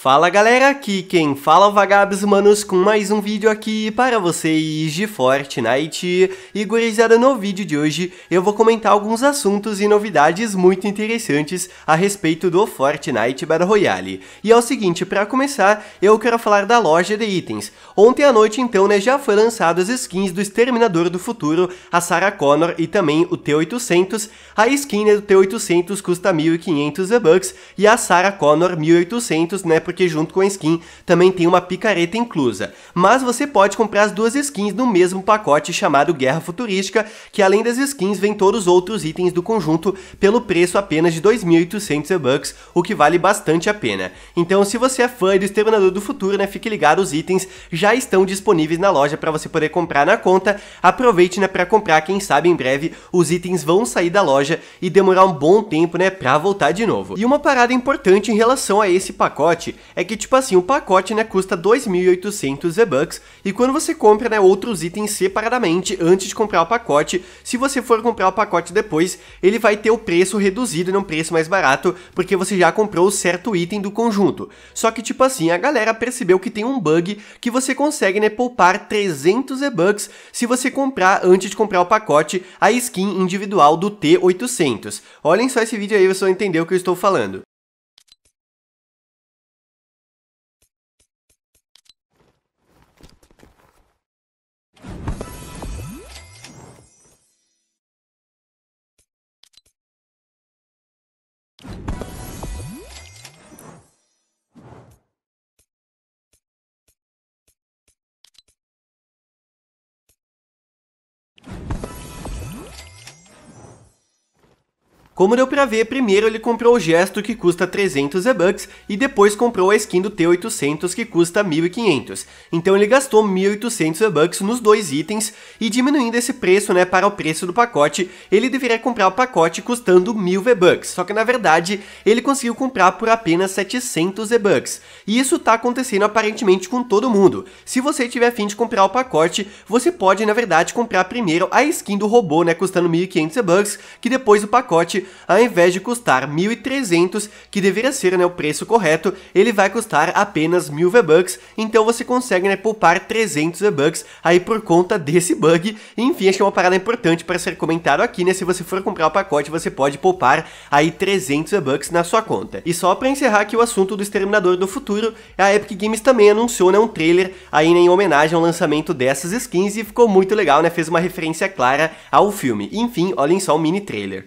Fala galera, aqui quem fala é o Vagabes manos com mais um vídeo aqui para vocês de Fortnite. E gurizada, no vídeo de hoje eu vou comentar alguns assuntos e novidades muito interessantes a respeito do Fortnite Battle Royale. E é o seguinte, para começar, eu quero falar da loja de itens. Ontem à noite então, né, já foi lançado as skins do Exterminador do Futuro, a Sarah Connor e também o T-800. A skin né, do T-800 custa 1.500 bucks e a Sarah Connor 1.800, né, porque junto com a skin também tem uma picareta inclusa. Mas você pode comprar as duas skins no mesmo pacote chamado Guerra Futurística, que além das skins vem todos os outros itens do conjunto pelo preço apenas de 2.800 bucks o que vale bastante a pena. Então se você é fã do Exterminador do Futuro, né, fique ligado, os itens já estão disponíveis na loja para você poder comprar na conta. Aproveite né, para comprar, quem sabe em breve os itens vão sair da loja e demorar um bom tempo né, para voltar de novo. E uma parada importante em relação a esse pacote é que, tipo assim, o pacote, né, custa 2.800 V-Bucks, e quando você compra, né, outros itens separadamente antes de comprar o pacote, se você for comprar o pacote depois, ele vai ter o preço reduzido, e né, um preço mais barato, porque você já comprou o certo item do conjunto. Só que, tipo assim, a galera percebeu que tem um bug que você consegue, né, poupar 300 V-Bucks se você comprar, antes de comprar o pacote, a skin individual do T800. Olhem só esse vídeo aí, vocês vão entender o que eu estou falando. Como deu pra ver, primeiro ele comprou o gesto que custa 300 E-Bucks e depois comprou a skin do T800 que custa 1500. Então ele gastou 1800 E-Bucks nos dois itens e diminuindo esse preço né, para o preço do pacote, ele deveria comprar o pacote custando 1000 V-Bucks, só que na verdade ele conseguiu comprar por apenas 700 e bucks E isso tá acontecendo aparentemente com todo mundo. Se você tiver fim de comprar o pacote, você pode na verdade comprar primeiro a skin do robô, né, custando 1500 e bucks que depois o pacote ao invés de custar 1.300, que deveria ser né, o preço correto, ele vai custar apenas 1.000 V-Bucks, então você consegue né, poupar 300 V-Bucks aí por conta desse bug. Enfim, acho que é uma parada importante para ser comentado aqui, né? Se você for comprar o pacote, você pode poupar aí 300 V-Bucks na sua conta. E só para encerrar aqui o assunto do Exterminador do Futuro, a Epic Games também anunciou né, um trailer aí né, em homenagem ao lançamento dessas skins e ficou muito legal, né? Fez uma referência clara ao filme. Enfim, olhem só o mini trailer.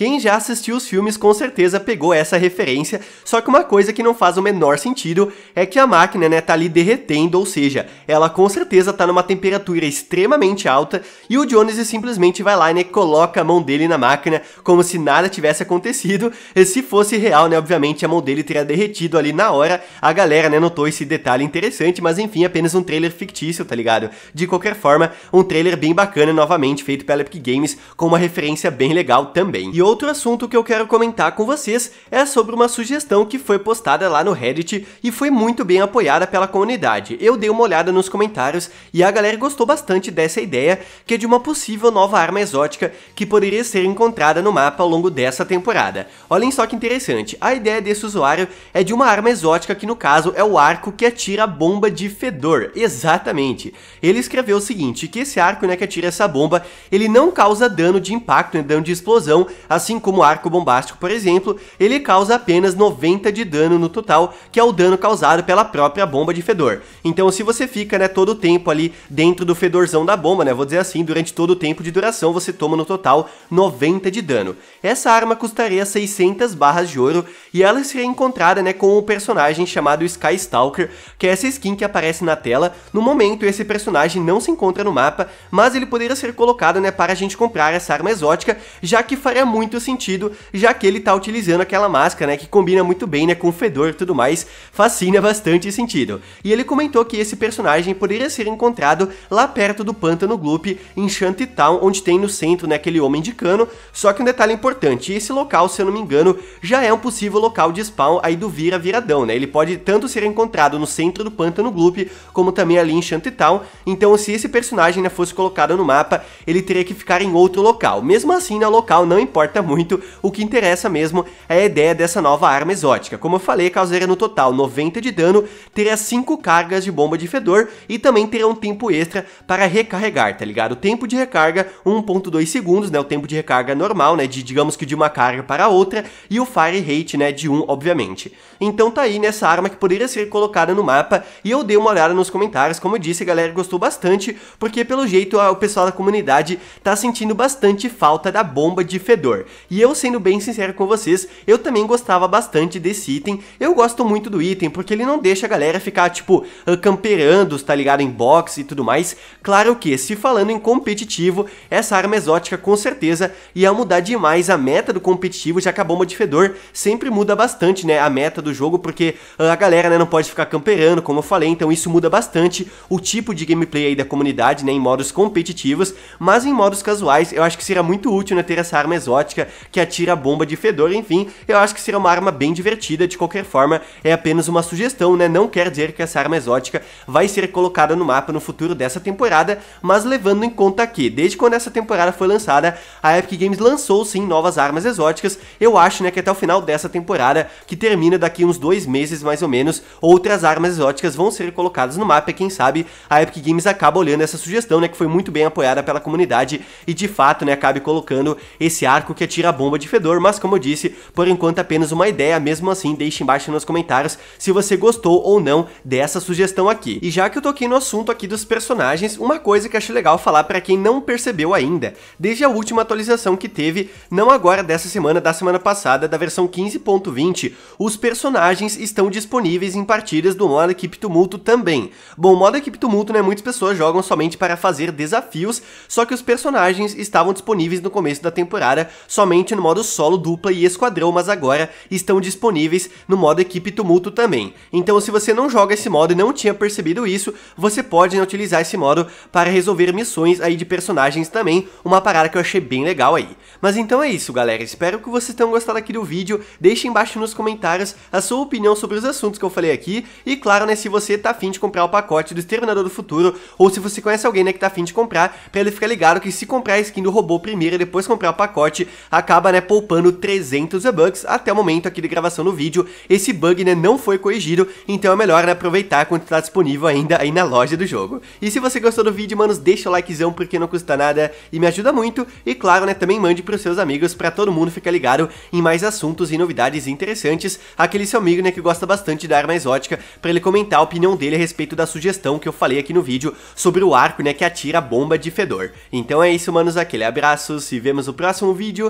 Quem já assistiu os filmes com certeza pegou essa referência, só que uma coisa que não faz o menor sentido é que a máquina né, tá ali derretendo, ou seja, ela com certeza tá numa temperatura extremamente alta e o Jones simplesmente vai lá e né, coloca a mão dele na máquina como se nada tivesse acontecido. E se fosse real, né, obviamente a mão dele teria derretido ali na hora. A galera né, notou esse detalhe interessante, mas enfim, apenas um trailer fictício, tá ligado? De qualquer forma, um trailer bem bacana novamente feito pela Epic Games com uma referência bem legal também. E outro assunto que eu quero comentar com vocês é sobre uma sugestão que foi postada lá no Reddit e foi muito bem apoiada pela comunidade. Eu dei uma olhada nos comentários e a galera gostou bastante dessa ideia, que é de uma possível nova arma exótica que poderia ser encontrada no mapa ao longo dessa temporada. Olhem só que interessante, a ideia desse usuário é de uma arma exótica que no caso é o arco que atira a bomba de fedor, exatamente. Ele escreveu o seguinte, que esse arco né, que atira essa bomba, ele não causa dano de impacto, né, dano de explosão, Assim como o arco bombástico, por exemplo, ele causa apenas 90 de dano no total, que é o dano causado pela própria bomba de fedor. Então se você fica né, todo o tempo ali dentro do fedorzão da bomba, né, vou dizer assim, durante todo o tempo de duração você toma no total 90 de dano. Essa arma custaria 600 barras de ouro e ela seria encontrada né, com um personagem chamado Sky Stalker, que é essa skin que aparece na tela. No momento esse personagem não se encontra no mapa, mas ele poderia ser colocado né, para a gente comprar essa arma exótica, já que faria muito muito sentido, já que ele tá utilizando aquela máscara, né, que combina muito bem, né, com o fedor e tudo mais, fascina bastante sentido. E ele comentou que esse personagem poderia ser encontrado lá perto do pântano Gloop, em Shantytown, onde tem no centro, né, aquele homem de cano, só que um detalhe importante, esse local, se eu não me engano, já é um possível local de spawn aí do Vira Viradão, né, ele pode tanto ser encontrado no centro do pântano Gloop, como também ali em Shantytown, então se esse personagem, né, fosse colocado no mapa, ele teria que ficar em outro local. Mesmo assim, né, local não importa importa muito, o que interessa mesmo é a ideia dessa nova arma exótica. Como eu falei, causaria no total 90 de dano, teria 5 cargas de bomba de fedor e também teria um tempo extra para recarregar, tá ligado? O tempo de recarga 1.2 segundos, né? O tempo de recarga normal, né? De, digamos que de uma carga para outra e o fire rate, né? De 1, obviamente. Então tá aí nessa arma que poderia ser colocada no mapa e eu dei uma olhada nos comentários, como eu disse, a galera gostou bastante, porque pelo jeito o pessoal da comunidade tá sentindo bastante falta da bomba de fedor. E eu, sendo bem sincero com vocês, eu também gostava bastante desse item. Eu gosto muito do item, porque ele não deixa a galera ficar, tipo, ah, camperando, tá ligado? Em boxe e tudo mais. Claro que, se falando em competitivo, essa arma exótica com certeza ia mudar demais a meta do competitivo, já que a bomba de fedor sempre muda bastante, né? A meta do jogo, porque ah, a galera né, não pode ficar camperando, como eu falei, então isso muda bastante o tipo de gameplay aí da comunidade, né? Em modos competitivos, mas em modos casuais eu acho que seria muito útil né, ter essa arma exótica robótica que atira bomba de fedor, enfim, eu acho que seria uma arma bem divertida, de qualquer forma, é apenas uma sugestão, né? Não quer dizer que essa arma exótica vai ser colocada no mapa no futuro dessa temporada, mas levando em conta que, desde quando essa temporada foi lançada, a Epic Games lançou sim novas armas exóticas, eu acho, né, que até o final dessa temporada, que termina daqui uns dois meses mais ou menos, outras armas exóticas vão ser colocadas no mapa, e quem sabe a Epic Games acaba olhando essa sugestão, né, que foi muito bem apoiada pela comunidade e de fato, né, acabe colocando esse arco que atira a bomba de fedor, mas como eu disse, por enquanto apenas uma ideia, mesmo assim deixe embaixo nos comentários se você gostou ou não dessa sugestão aqui. E já que eu toquei no assunto aqui dos personagens, uma coisa que acho legal falar para quem não percebeu ainda, desde a última atualização que teve, não agora dessa semana, da semana passada, da versão 15.20, os personagens estão disponíveis em partidas do modo Equipe Tumulto também. Bom, o modo Equipe Tumulto, né, muitas pessoas jogam somente para fazer desafios, só que os personagens estavam disponíveis no começo da temporada, somente no modo solo, dupla e esquadrão, mas agora estão disponíveis no modo equipe tumulto também. Então se você não joga esse modo e não tinha percebido isso, você pode né, utilizar esse modo para resolver missões aí de personagens também, uma parada que eu achei bem legal aí. Mas então é isso galera, espero que vocês tenham gostado aqui do vídeo, deixe embaixo nos comentários a sua opinião sobre os assuntos que eu falei aqui, e claro né, se você tá afim de comprar o pacote do Exterminador do Futuro, ou se você conhece alguém né, que tá afim de comprar, pra ele ficar ligado que se comprar a skin do robô primeiro e depois comprar o pacote, acaba né, poupando 300 V-Bucks até o momento aqui de gravação do vídeo. Esse bug né, não foi corrigido, então é melhor né, aproveitar quando está disponível ainda aí na loja do jogo. E se você gostou do vídeo, manos, deixa o likezão porque não custa nada e me ajuda muito. E claro, né, também mande para os seus amigos para todo mundo ficar ligado em mais assuntos e novidades interessantes. Aquele seu amigo né, que gosta bastante da arma exótica para ele comentar a opinião dele a respeito da sugestão que eu falei aqui no vídeo sobre o arco né, que atira a bomba de fedor. Então é isso, manos, aquele abraço, se vemos no próximo vídeo